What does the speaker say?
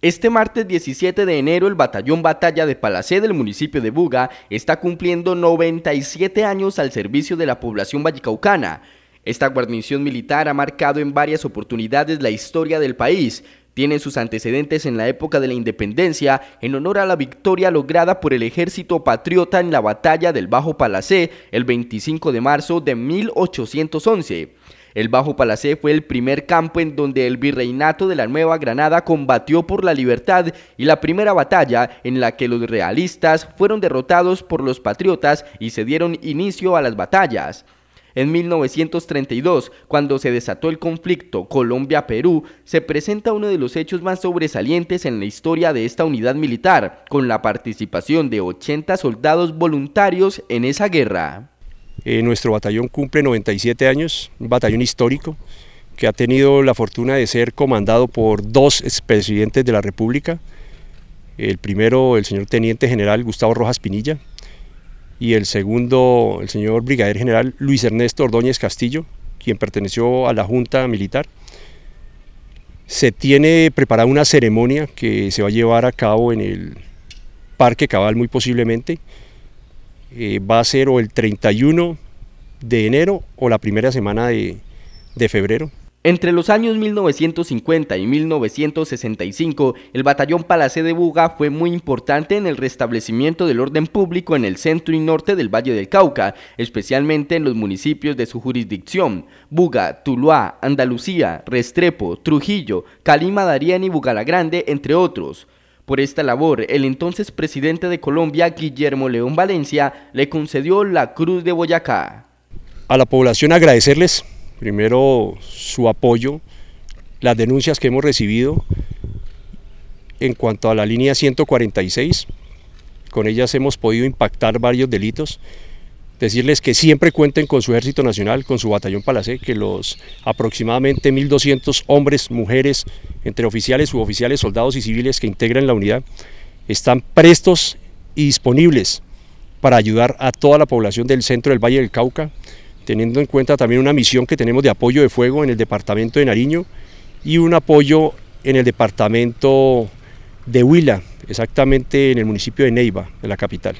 Este martes 17 de enero, el batallón Batalla de Palacé del municipio de Buga está cumpliendo 97 años al servicio de la población vallicaucana. Esta guarnición militar ha marcado en varias oportunidades la historia del país. Tiene sus antecedentes en la época de la independencia, en honor a la victoria lograda por el ejército patriota en la batalla del Bajo Palacé el 25 de marzo de 1811. El Bajo Palacé fue el primer campo en donde el virreinato de la Nueva Granada combatió por la libertad y la primera batalla en la que los realistas fueron derrotados por los patriotas y se dieron inicio a las batallas. En 1932, cuando se desató el conflicto Colombia-Perú, se presenta uno de los hechos más sobresalientes en la historia de esta unidad militar, con la participación de 80 soldados voluntarios en esa guerra. Eh, nuestro batallón cumple 97 años, un batallón histórico que ha tenido la fortuna de ser comandado por dos expresidentes de la República. El primero, el señor Teniente General Gustavo Rojas Pinilla, y el segundo, el señor Brigadier General Luis Ernesto Ordóñez Castillo, quien perteneció a la Junta Militar. Se tiene preparada una ceremonia que se va a llevar a cabo en el Parque Cabal muy posiblemente, eh, va a ser o el 31 de enero o la primera semana de, febrero. Entre los años 1950 y 1965, el batallón Palacé de Buga fue muy importante en el restablecimiento del orden público en el centro y norte del Valle del Cauca, especialmente en los municipios de su jurisdicción, Buga, Tuluá, Andalucía, Restrepo, Trujillo, Calima Darien y Bugalagrande, entre otros. Por esta labor, el entonces presidente de Colombia, Guillermo León Valencia, le concedió la Cruz de Boyacá. A la población agradecerles primero su apoyo, las denuncias que hemos recibido en cuanto a la línea 146, con ellas hemos podido impactar varios delitos, decirles que siempre cuenten con su Ejército Nacional, con su Batallón Palacé, que los aproximadamente 1.200 hombres, mujeres, entre oficiales, suboficiales, soldados y civiles que integran la unidad, están prestos y disponibles para ayudar a toda la población del centro del Valle del Cauca, teniendo en cuenta también una misión que tenemos de apoyo de fuego en el departamento de Nariño y un apoyo en el departamento de Huila, exactamente en el municipio de Neiva, en la capital.